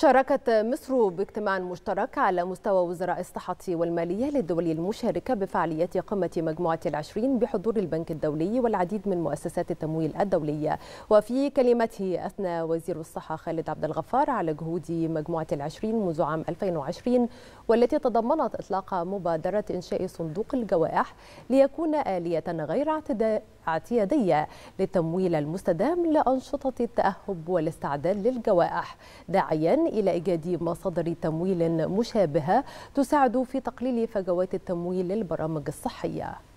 شاركت مصر باجتماع مشترك على مستوى وزراء الصحة والمالية للدول المشاركة بفعاليات قمة مجموعة العشرين بحضور البنك الدولي والعديد من مؤسسات التمويل الدولية وفي كلمته أثنى وزير الصحة خالد عبد الغفار على جهود مجموعة العشرين منذ عام 2020 والتي تضمنت إطلاق مبادرة إنشاء صندوق الجوائح ليكون آلية غير اعتيادية للتمويل المستدام لأنشطة التأهب والاستعداد للجوائح داعيا إلى إيجاد مصادر تمويل مشابهة تساعد في تقليل فجوات التمويل للبرامج الصحية